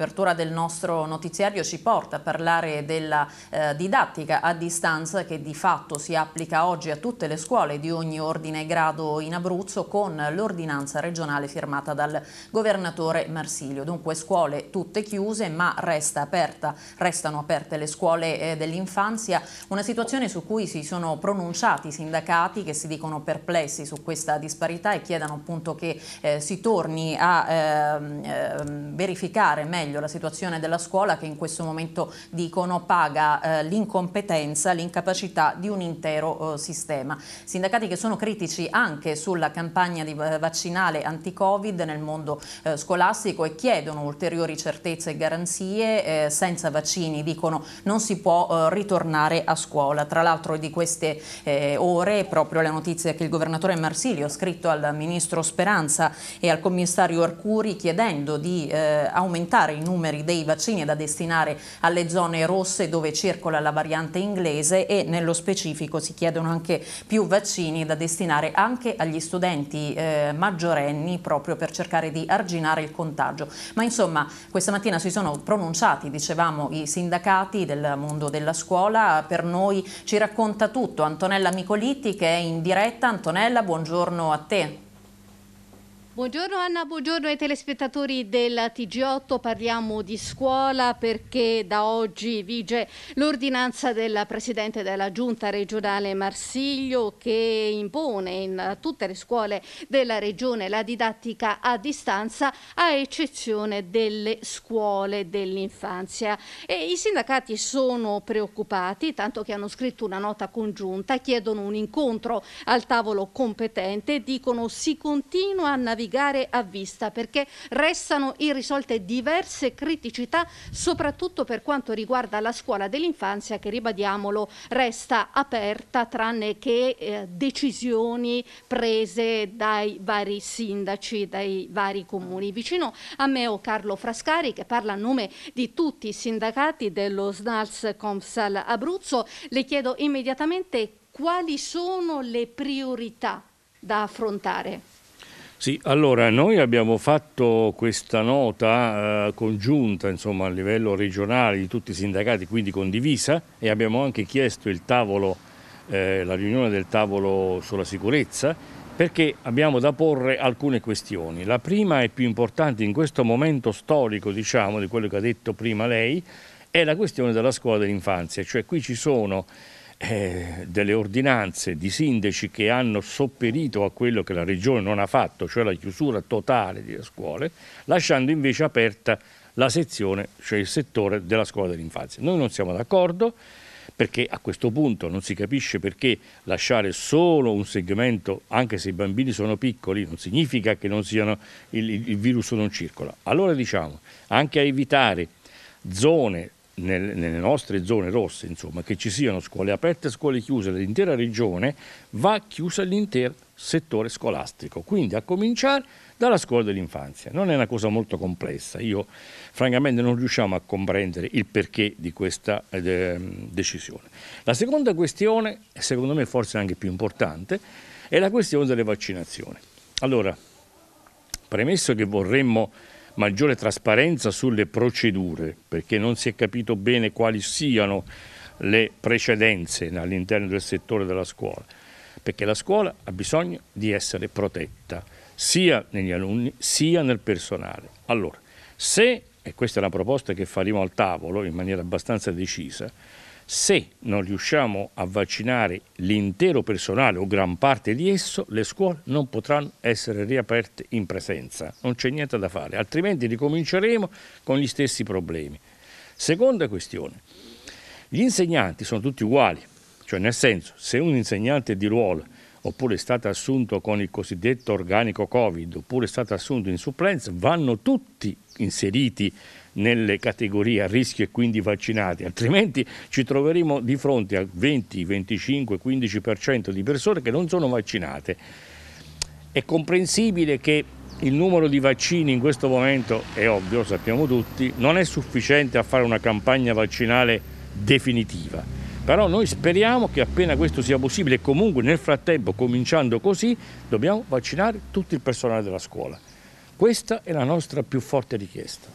l'apertura del nostro notiziario ci porta a parlare della eh, didattica a distanza che di fatto si applica oggi a tutte le scuole di ogni ordine e grado in Abruzzo con l'ordinanza regionale firmata dal governatore Marsilio. Dunque scuole tutte chiuse ma resta aperta, restano aperte le scuole eh, dell'infanzia, una situazione su cui si sono pronunciati i sindacati che si dicono perplessi su questa disparità e chiedono appunto che eh, si torni a ehm, ehm, verificare meglio meglio la situazione della scuola che in questo momento dicono paga eh, l'incompetenza, l'incapacità di un intero eh, sistema. Sindacati che sono critici anche sulla campagna di, vaccinale anti-covid nel mondo eh, scolastico e chiedono ulteriori certezze e garanzie, eh, senza vaccini dicono non si può eh, ritornare a scuola. Tra l'altro di queste eh, ore proprio la notizia che il governatore Marsilio ha scritto al ministro Speranza e al commissario Arcuri chiedendo di aumentare i numeri dei vaccini da destinare alle zone rosse dove circola la variante inglese e nello specifico si chiedono anche più vaccini da destinare anche agli studenti eh, maggiorenni proprio per cercare di arginare il contagio. Ma insomma questa mattina si sono pronunciati, dicevamo, i sindacati del mondo della scuola, per noi ci racconta tutto Antonella Micolitti che è in diretta. Antonella, buongiorno a te. Buongiorno Anna, buongiorno ai telespettatori del TG8, parliamo di scuola perché da oggi vige l'ordinanza del Presidente della Giunta regionale Marsiglio che impone in tutte le scuole della regione la didattica a distanza a eccezione delle scuole dell'infanzia e i sindacati sono preoccupati tanto che hanno scritto una nota congiunta, chiedono un incontro al tavolo competente, dicono si continua a navigare navigare a vista perché restano irrisolte diverse criticità soprattutto per quanto riguarda la scuola dell'infanzia che ribadiamolo resta aperta tranne che eh, decisioni prese dai vari sindaci, dai vari comuni. Vicino a me ho oh, Carlo Frascari che parla a nome di tutti i sindacati dello SNALS Comsal Abruzzo. Le chiedo immediatamente quali sono le priorità da affrontare? Sì, allora noi abbiamo fatto questa nota eh, congiunta insomma, a livello regionale di tutti i sindacati, quindi condivisa e abbiamo anche chiesto tavolo, eh, la riunione del tavolo sulla sicurezza perché abbiamo da porre alcune questioni. La prima e più importante in questo momento storico, diciamo, di quello che ha detto prima lei, è la questione della scuola dell'infanzia, cioè qui ci sono eh, delle ordinanze di sindaci che hanno sopperito a quello che la regione non ha fatto, cioè la chiusura totale delle scuole, lasciando invece aperta la sezione, cioè il settore della scuola dell'infanzia. Noi non siamo d'accordo perché a questo punto non si capisce perché lasciare solo un segmento, anche se i bambini sono piccoli, non significa che non siano, il, il virus non circola. Allora diciamo, anche a evitare zone nel, nelle nostre zone rosse, insomma, che ci siano scuole aperte e scuole chiuse dell'intera regione, va chiusa l'intero settore scolastico, quindi a cominciare dalla scuola dell'infanzia. Non è una cosa molto complessa, io francamente non riusciamo a comprendere il perché di questa eh, decisione. La seconda questione, secondo me forse anche più importante, è la questione delle vaccinazioni. Allora, premesso che vorremmo maggiore trasparenza sulle procedure, perché non si è capito bene quali siano le precedenze all'interno del settore della scuola, perché la scuola ha bisogno di essere protetta sia negli alunni sia nel personale. Allora, se, e questa è una proposta che faremo al tavolo in maniera abbastanza decisa, se non riusciamo a vaccinare l'intero personale o gran parte di esso, le scuole non potranno essere riaperte in presenza. Non c'è niente da fare, altrimenti ricominceremo con gli stessi problemi. Seconda questione. Gli insegnanti sono tutti uguali, cioè nel senso, se un insegnante di ruolo oppure è stato assunto con il cosiddetto organico Covid, oppure è stato assunto in supplenza, vanno tutti inseriti nelle categorie a rischio e quindi vaccinati, altrimenti ci troveremo di fronte a 20, 25, 15% di persone che non sono vaccinate. È comprensibile che il numero di vaccini in questo momento, è ovvio, lo sappiamo tutti, non è sufficiente a fare una campagna vaccinale definitiva però noi speriamo che appena questo sia possibile e comunque nel frattempo, cominciando così, dobbiamo vaccinare tutto il personale della scuola. Questa è la nostra più forte richiesta.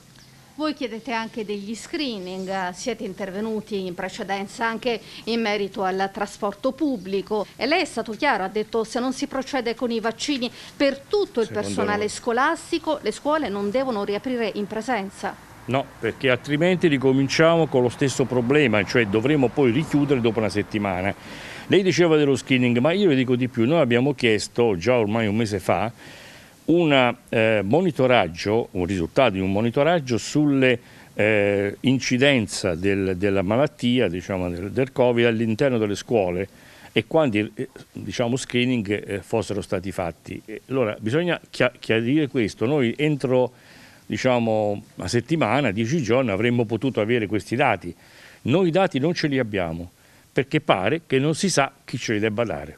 Voi chiedete anche degli screening, siete intervenuti in precedenza anche in merito al trasporto pubblico e lei è stato chiaro, ha detto se non si procede con i vaccini per tutto il Secondo personale noi. scolastico, le scuole non devono riaprire in presenza. No, perché altrimenti ricominciamo con lo stesso problema, cioè dovremo poi richiudere dopo una settimana. Lei diceva dello screening, ma io le dico di più, noi abbiamo chiesto già ormai un mese fa un eh, monitoraggio, un risultato di un monitoraggio sulle eh, incidenza del, della malattia, diciamo, del, del Covid all'interno delle scuole e quanti eh, diciamo, screening eh, fossero stati fatti. Allora bisogna chiarire questo, noi entro diciamo, una settimana, dieci giorni avremmo potuto avere questi dati. Noi i dati non ce li abbiamo perché pare che non si sa chi ce li debba dare.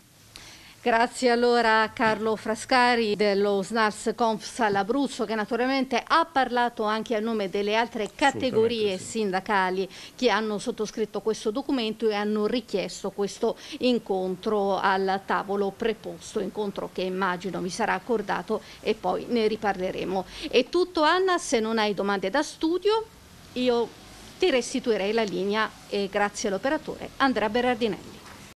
Grazie allora a Carlo Frascari dello SNARS Confsal Abruzzo che naturalmente ha parlato anche a nome delle altre categorie sì. sindacali che hanno sottoscritto questo documento e hanno richiesto questo incontro al tavolo preposto, incontro che immagino vi sarà accordato e poi ne riparleremo. È tutto Anna, se non hai domande da studio io ti restituirei la linea e grazie all'operatore Andrea Berardinelli.